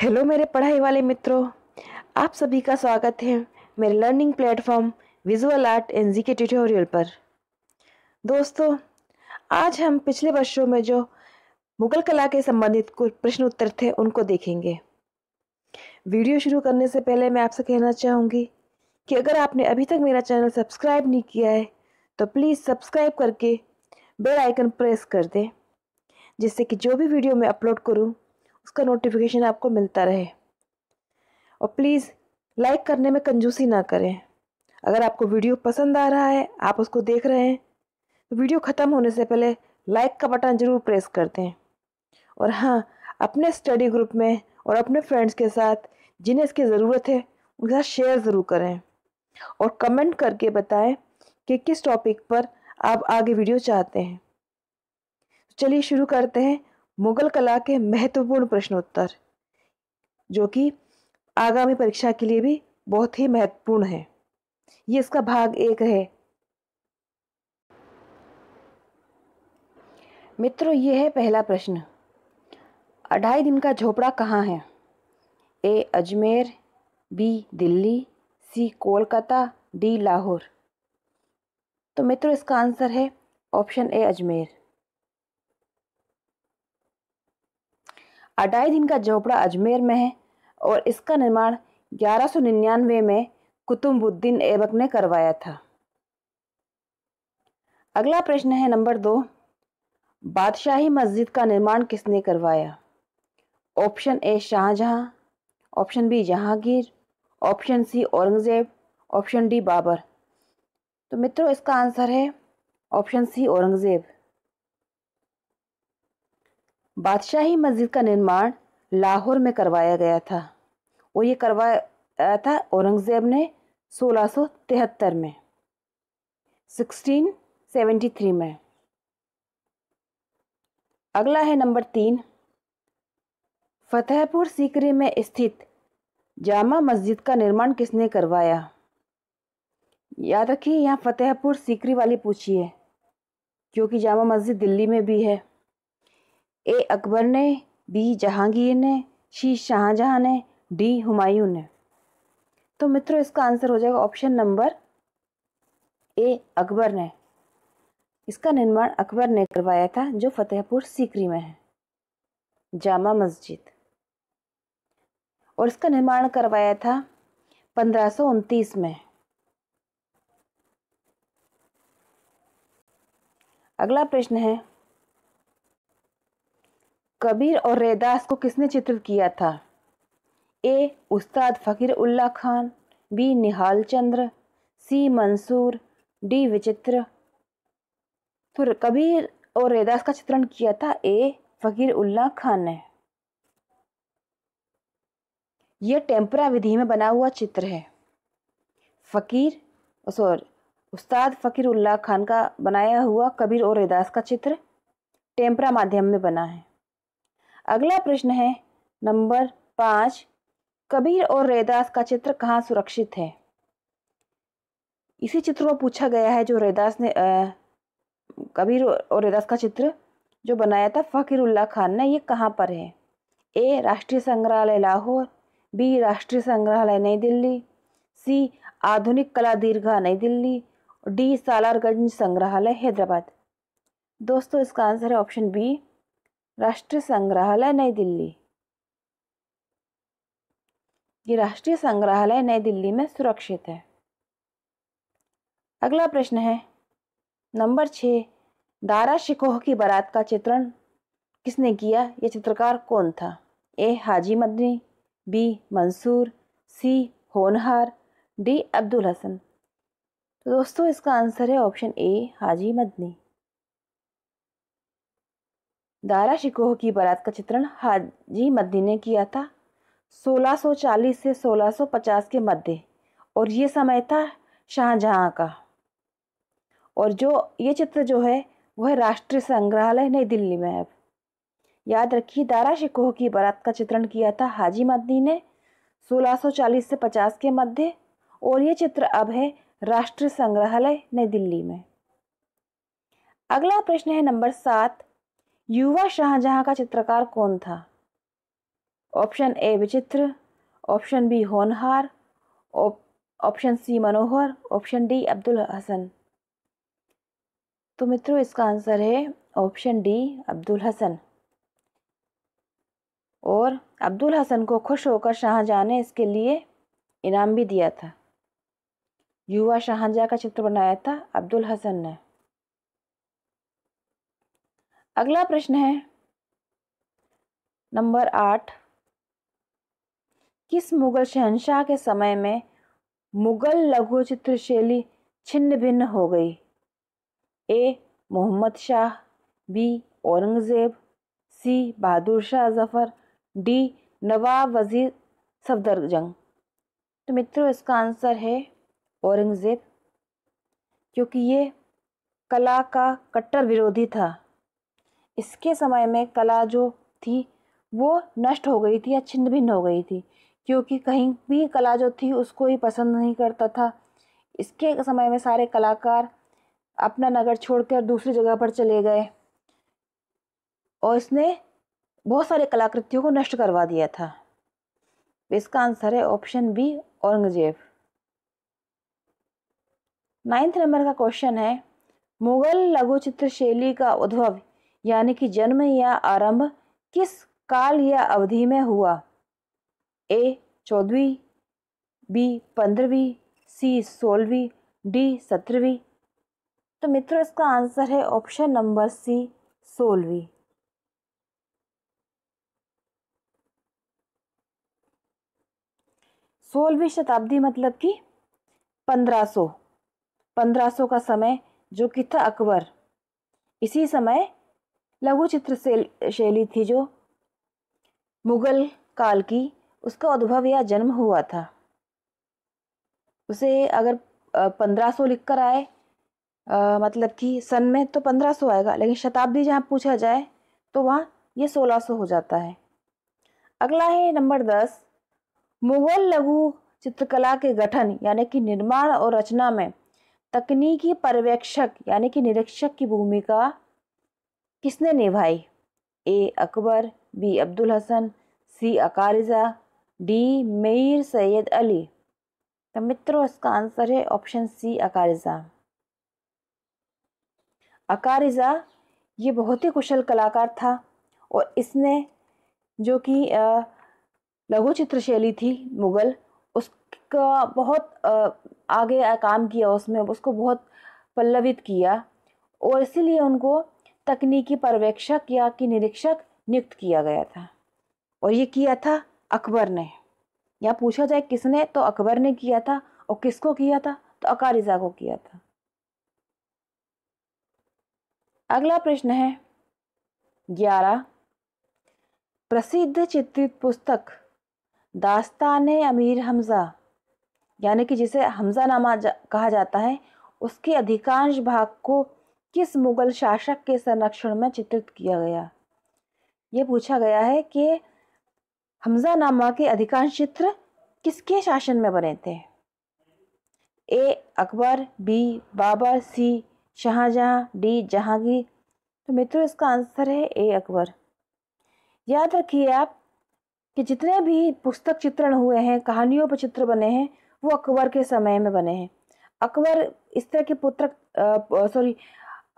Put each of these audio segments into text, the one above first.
hello मेरे पढ़ाई वाले मित्रों आप सभी का स्वागत है मेरे learning platform visual art N G के ट्यूटोरियल पर दोस्तों आज हम पिछले वर्षों में जो मुगल कला के संबंधित कुछ प्रश्न उत्तर थे उनको देखेंगे वीडियो शुरू करने से पहले मैं आपसे कहना चाहूँगी कि अगर आपने अभी तक मेरा चैनल सब्सक्राइब नहीं किया है तो प्लीज़ सब्सक्राइब करके बेल आइकन प्रेस कर दें जिससे कि जो भी वीडियो मैं अपलोड करूँ उसका नोटिफिकेशन आपको मिलता रहे और प्लीज़ लाइक करने में कंजूसी ना करें अगर आपको वीडियो पसंद आ रहा है आप उसको देख रहे हैं तो वीडियो ख़त्म होने से पहले लाइक का बटन ज़रूर प्रेस कर दें और हाँ अपने स्टडी ग्रुप में और अपने फ्रेंड्स के साथ जिन्हें इसकी ज़रूरत है उनके साथ शेयर ज़रूर करें और कमेंट करके बताएं कि किस टॉपिक पर आप आगे वीडियो चाहते हैं तो चलिए शुरू करते हैं मुगल कला के महत्वपूर्ण प्रश्नोत्तर जो कि आगामी परीक्षा के लिए भी बहुत ही महत्वपूर्ण है ये इसका भाग एक है मित्रों ये है पहला प्रश्न अढ़ाई दिन का झोपड़ा कहाँ है A Ajmer B Delhi C Kolkata D Lahore तो मित्रों इसका आंसर है ऑप्शन ए अजमेर अटाई दिन का झोपड़ा अजमेर में है और इसका निर्माण 1199 में कुतुबुद्दीन ऐबक ने करवाया था अगला प्रश्न है नंबर दो बादशाही मस्जिद का निर्माण किसने करवाया option A Shahjahan option B Jahangir option C Aurangzeb option D Babur तो मित्रों इसका आंसर है ऑप्शन सी औरंगज़ेब बादशाही मस्जिद का निर्माण लाहौर में करवाया गया था और ये करवाया था औरंगज़ेब ने 1673 में 1673 में अगला है नंबर तीन फतेहपुर सीकरी में स्थित जामा मस्जिद का निर्माण किसने करवाया याद रखिए यहाँ फतेहपुर सीकरी वाली पूछिए क्योंकि जामा मस्जिद दिल्ली में भी है ए अकबर ने बी जहांगीर ने शी शाहजहां ने डी हुमायूं ने तो मित्रों इसका आंसर हो जाएगा ऑप्शन नंबर ए अकबर ने इसका निर्माण अकबर ने करवाया था जो फतेहपुर सीकरी में है जामा मस्जिद और इसका निर्माण करवाया था पंद्रह में अगला प्रश्न है कबीर और रैदास को किसने चित्रित किया था A Ustad Fakir Ullah Khan B Nihal Chandra C Mansur D Vichitra तो कबीर और रैदास का चित्रण किया था ए फ़कीर उल्ला खान ने यह टेम्परा विधि में बना हुआ चित्र है फ़कीर सॉरी उस्ताद फ़कीर उल्ला खान का बनाया हुआ कबीर और रैदास का चित्र टेम्परा माध्यम में बना है अगला प्रश्न है नंबर पाँच कबीर और रैदास का चित्र कहाँ सुरक्षित है इसी चित्र को पूछा गया है जो रैदास ने आ, कबीर और रैदास का चित्र जो बनाया था फ़कीरुल्ला खान ने ये कहाँ पर है ए राष्ट्रीय संग्रहालय लाहौर बी राष्ट्रीय संग्रहालय नई दिल्ली सी आधुनिक कला दीर्घा नई दिल्ली डी सालारगंज संग्रहालय हैदराबाद दोस्तों इसका आंसर है ऑप्शन बी राष्ट्रीय संग्रहालय नई दिल्ली ये राष्ट्रीय संग्रहालय नई दिल्ली में सुरक्षित है अगला प्रश्न है नंबर छः दारा शिकोह की बारात का चित्रण किसने किया यह चित्रकार कौन था A Haji Madani B Mansur C Honhar D Abdul Hasan तो दोस्तों इसका आंसर है ऑप्शन ए हाजी मदनी दारा शिकोह की बारात का चित्रण हाजी मद्दी ने किया था 1640 से 1650 के मध्य और ये समय था शाहजहाँ का और जो ये चित्र जो है वह राष्ट्रीय संग्रहालय नई दिल्ली में है अब याद रखिए दारा शिकोह की बारात का चित्रण किया था हाजी मदनी ने 1640 से 50 के मध्य और ये चित्र अब है राष्ट्रीय संग्रहालय नई दिल्ली में अगला प्रश्न है नंबर सात युवा शाहजहां का चित्रकार कौन था option A Vichitra option B Honhar option C Manohar option D Abdul Hasan तो मित्रों इसका आंसर है ऑप्शन डी अब्दुल हसन और अब्दुल हसन को खुश होकर शाहजहां ने इसके लिए इनाम भी दिया था युवा शाहजहाँ का चित्र बनाया था अब्दुल हसन ने अगला प्रश्न है नंबर आठ किस मुगल शहनशाह के समय में मुगल लघु चित्र शैली छिन्न भिन्न हो गई A Mohammad Shah B Aurangzeb C Bahadur Shah Zafar D Nawab Wazir Safdarjung तो मित्रों इसका आंसर है औरंगज़ेब क्योंकि ये कला का कट्टर विरोधी था इसके समय में कला जो थी वो नष्ट हो गई थी या छिन्न भिन्न हो गई थी क्योंकि कहीं भी कला जो थी उसको ही पसंद नहीं करता था इसके समय में सारे कलाकार अपना नगर छोड़कर दूसरी जगह पर चले गए और इसने बहुत सारे कलाकृतियों को नष्ट करवा दिया था इसका आंसर है option B Aurangzeb ninth number का क्वेश्चन है मुगल लघु चित्र शैली का उद्भव यानी कि जन्म या आरंभ किस काल या अवधि में हुआ ए चौदहवीं बी पंद्रहवीं सी सोलहवीं डी सत्रहवीं तो मित्रों इसका आंसर है ऑप्शन नंबर सी सोलहवीं सोलहवीं शताब्दी मतलब कि पंद्रह सौ का समय जो कि था अकबर इसी समय लघु चित्र शैली थी जो मुगल काल की उसका उद्भव या जन्म हुआ था उसे अगर पंद्रह सौ लिख कर आए आ, मतलब कि सन में तो पंद्रह सौ आएगा लेकिन शताब्दी जहाँ पूछा जाए तो वहाँ ये सोलह सौ हो जाता है अगला है नंबर दस मुगल लघु चित्रकला के गठन यानी कि निर्माण और रचना में तकनीकी पर्यवेक्षक यानी कि निरीक्षक की भूमिका किसने निभाई A Akbar B Abdul Hasan C Aqariza D Mir Syed Ali तो मित्रों इसका आंसर है ऑप्शन सी अकारिजा अकारिजा ये बहुत ही कुशल कलाकार था और इसने जो कि लघु चित्र शैली थी मुग़ल उसका बहुत आगे काम किया उसमें उसको बहुत पल्लवित किया और इसीलिए उनको तकनीकी पर्यवेक्षक या कि निरीक्षक नियुक्त किया गया था और ये किया था अकबर ने या पूछा जाए किसने तो अकबर ने किया था और किसको किया था तो अकारिजा को किया था अगला प्रश्न है ग्यारह प्रसिद्ध चित्रित पुस्तक दास्तान अमीर हमज़ा यानी कि जिसे हमज़ा नामा जा, कहा जाता है उसके अधिकांश भाग को किस मुगल शासक के संरक्षण में चित्रित किया गया ये पूछा गया है कि हमजा नामा के अधिकांश चित्र किसके शासन में बने थे A Akbar B Babur C Shahjahan D Jahangir तो मित्रों इसका आंसर है ए अकबर याद रखिए आप कि जितने भी पुस्तक चित्रण हुए हैं कहानियों पर चित्र बने हैं वो अकबर के समय में बने हैं अकबर इस तरह के पुत्र सॉरी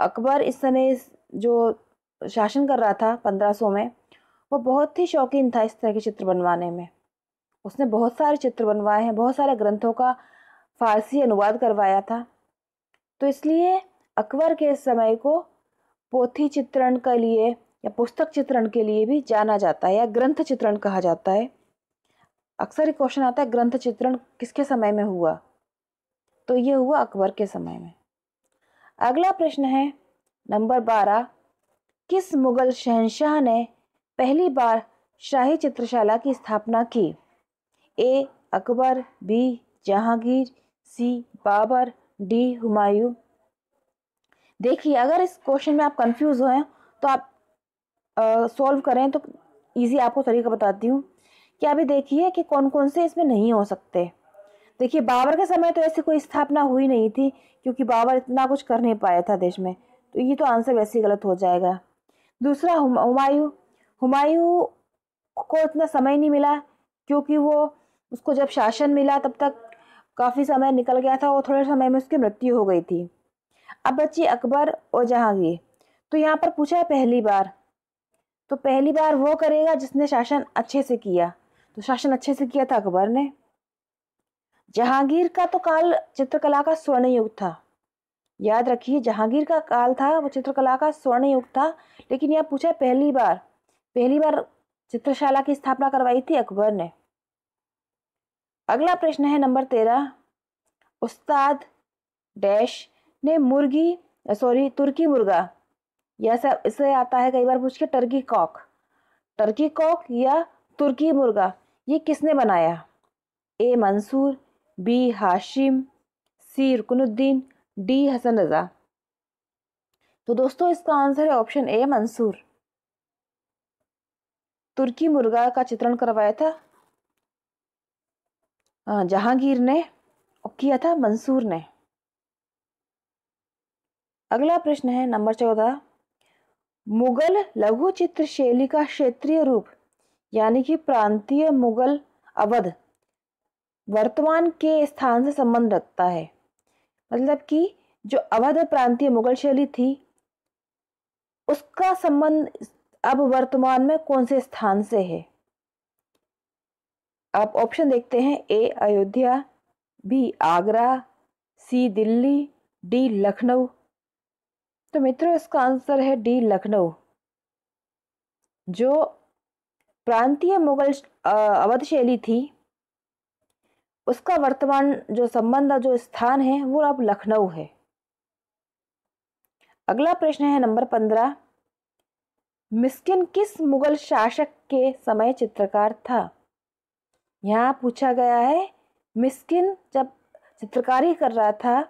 अकबर इस समय जो शासन कर रहा था 1500 में वो बहुत ही शौकीन था इस तरह के चित्र बनवाने में उसने बहुत सारे चित्र बनवाए हैं बहुत सारे ग्रंथों का फारसी अनुवाद करवाया था तो इसलिए अकबर के इस समय को पोथी चित्रण के लिए या पुस्तक चित्रण के लिए भी जाना जाता है या ग्रंथ चित्रण कहा जाता है अक्सर एक क्वेश्चन आता है ग्रंथ चित्रण किसके समय में हुआ तो ये हुआ अकबर के समय में अगला प्रश्न है नंबर बारह किस मुगल शहनशाह ने पहली बार शाही चित्रशाला की स्थापना की A Akbar B Jahangir C Babur D Humayun देखिए अगर इस क्वेश्चन में आप कंफ्यूज हो तो आप सॉल्व करें तो इजी आपको तरीका बताती हूँ कि अभी देखिए कि कौन कौन से इसमें नहीं हो सकते देखिए बाबर के समय तो ऐसी कोई स्थापना हुई नहीं थी क्योंकि बाबर इतना कुछ कर नहीं पाया था देश में तो ये तो आंसर वैसे ही गलत हो जाएगा दूसरा हुमायूं हुमायूं को इतना समय नहीं मिला क्योंकि वो उसको जब शासन मिला तब तक काफ़ी समय निकल गया था और थोड़े समय में उसकी मृत्यु हो गई थी अब बच्ची अकबर और जहांगीर तो यहाँ पर पूछा है पहली बार तो पहली बार वो करेगा जिसने शासन अच्छे से किया तो शासन अच्छे से किया था अकबर ने जहांगीर का तो काल चित्रकला का स्वर्ण युग था याद रखिए जहांगीर का काल था वो चित्रकला का स्वर्ण युग था लेकिन यह पूछा पहली बार पहली बार चित्रशाला की स्थापना करवाई थी अकबर ने अगला प्रश्न है नंबर तेरह उस्ताद डैश ने मुर्गी सॉरी तुर्की मुर्गा यह सब इससे आता है कई बार पूछ के टर्की कॉक टर्की कॉक या तुर्की मुर्गा ये किसने बनाया A Mansur B Hashim C Ruknuddin D Hasan Raza तो दोस्तों इसका आंसर है ऑप्शन ए मंसूर तुर्की मुर्गा का चित्रण करवाया था जहांगीर ने और किया था मंसूर ने अगला प्रश्न है नंबर चौदह मुगल लघु चित्र शैली का क्षेत्रीय रूप यानी कि प्रांतीय मुगल अवध वर्तमान के स्थान से संबंध रखता है मतलब कि जो अवध प्रांतीय मुगल शैली थी उसका संबंध अब वर्तमान में कौन से स्थान से है आप ऑप्शन देखते हैं A Ayodhya B Agra C Delhi D Lucknow तो मित्रों इसका आंसर है डी लखनऊ जो प्रांतीय मुगल अवध शैली थी उसका वर्तमान जो संबंध जो स्थान है वो अब लखनऊ है अगला प्रश्न है नंबर पंद्रह मिस्किन किस मुगल शासक के समय चित्रकार था यहाँ पूछा गया है मिस्किन जब चित्रकारी कर रहा था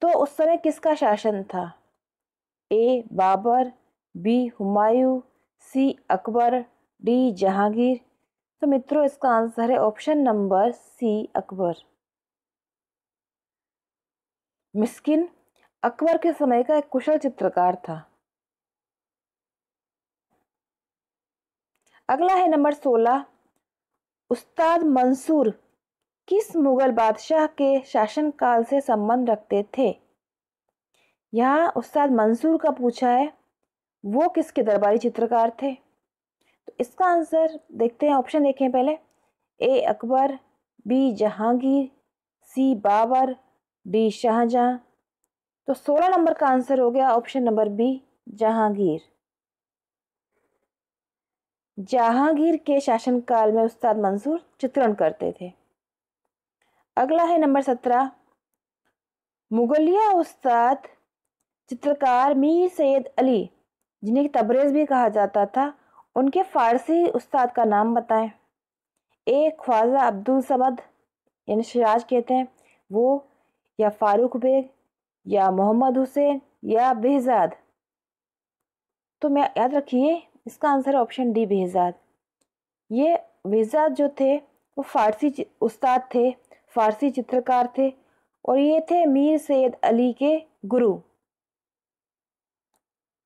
तो उस समय किसका शासन था A Babur B Humayun C Akbar D Jahangir तो मित्रों इसका आंसर है option number C Akbar Miskin Akbar के समय का एक कुशल चित्रकार था अगला है नंबर सोलह उस्ताद मंसूर किस मुगल बादशाह के शासनकाल से संबंध रखते थे यहाँ उस्ताद मंसूर का पूछा है वो किसके दरबारी चित्रकार थे इसका आंसर देखते हैं ऑप्शन देखें पहले A Akbar B Jahangir C Babur D Shahjahan तो सोलह नंबर का आंसर हो गया option number B Jahangir Jahangir के शासनकाल में उस्ताद मंसूर चित्रण करते थे अगला है नंबर सत्रह मुगलिया उस्ताद चित्रकार मीर सैयद अली जिन्हें तबरेज भी कहा जाता था उनके फ़ारसी उस्ताद का नाम बताएं एक ख्वाजा अब्दुल समद यानी शराज कहते हैं वो या फारूक बेग या मोहम्मद हुसैन या बेहजाद तो मैं याद रखिए इसका आंसर ऑप्शन डी बेहजाद ये बेहजाद जो थे वो फ़ारसी उस्ताद थे फ़ारसी चित्रकार थे और ये थे मीर सैद अली के गुरु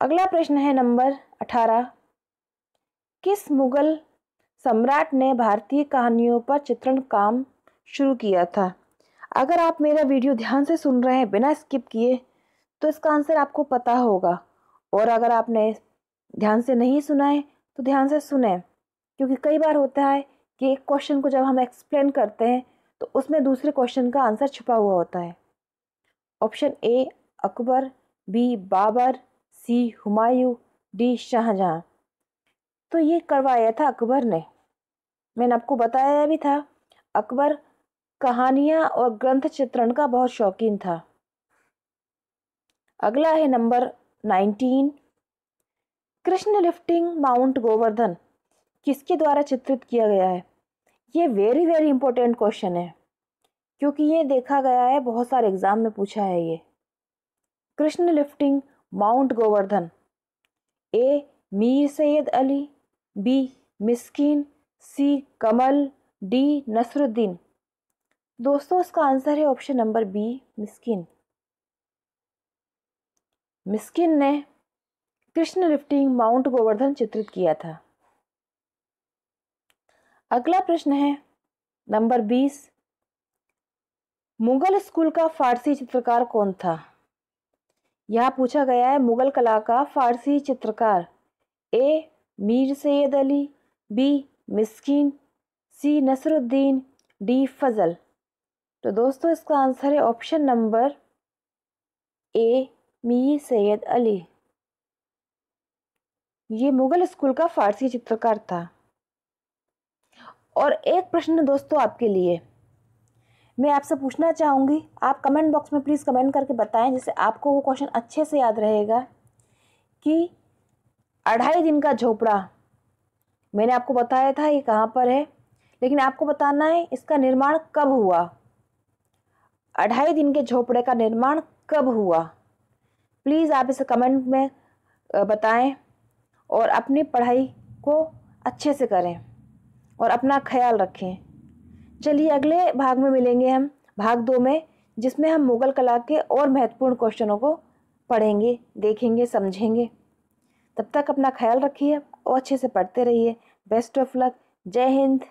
अगला प्रश्न है नंबर अठारह किस मुगल सम्राट ने भारतीय कहानियों पर चित्रण काम शुरू किया था अगर आप मेरा वीडियो ध्यान से सुन रहे हैं बिना स्किप किए तो इसका आंसर आपको पता होगा और अगर आपने ध्यान से नहीं सुना है तो ध्यान से सुने क्योंकि कई बार होता है कि एक क्वेश्चन को जब हम एक्सप्लेन करते हैं तो उसमें दूसरे क्वेश्चन का आंसर छुपा हुआ होता है option A Akbar B Babur C Humayun D Shahjahan तो ये करवाया था अकबर ने मैंने आपको बताया भी था अकबर कहानियाँ और ग्रंथ चित्रण का बहुत शौकीन था अगला है number nineteen Krishna lifting mount Govardhan किसके द्वारा चित्रित किया गया है ये वेरी वेरी इंपॉर्टेंट क्वेश्चन है क्योंकि ये देखा गया है बहुत सारे एग्जाम में पूछा है ये Krishna lifting mount Govardhan A Mir Syed Ali B Miskin C Kamal D Nasiruddin दोस्तों इसका आंसर है option number B Miskin Miskin ने कृष्ण लिफ्टिंग माउंट गोवर्धन चित्रित किया था अगला प्रश्न है नंबर बीस मुगल स्कूल का फारसी चित्रकार कौन था यहाँ पूछा गया है मुगल कला का फारसी चित्रकार A Mir Syed Ali B Miskin C Nasiruddin D Fazal तो दोस्तों इसका आंसर है option number A Mir Syed Ali ये मुग़ल स्कूल का फ़ारसी चित्रकार था और एक प्रश्न दोस्तों आपके लिए मैं आपसे पूछना चाहूँगी आप कमेंट बॉक्स में प्लीज़ कमेंट करके बताएं जैसे आपको वो क्वेश्चन अच्छे से याद रहेगा कि अढ़ाई दिन का झोपड़ा मैंने आपको बताया था ये कहाँ पर है लेकिन आपको बताना है इसका निर्माण कब हुआ अढ़ाई दिन के झोपड़े का निर्माण कब हुआ प्लीज़ आप इसे कमेंट में बताएं और अपनी पढ़ाई को अच्छे से करें और अपना ख्याल रखें चलिए अगले भाग में मिलेंगे हम भाग दो में जिसमें हम मुग़ल कला के और महत्वपूर्ण क्वेश्चनों को पढ़ेंगे देखेंगे समझेंगे तब तक अपना ख्याल रखिए और अच्छे से पढ़ते रहिए बेस्ट ऑफ लक जय हिंद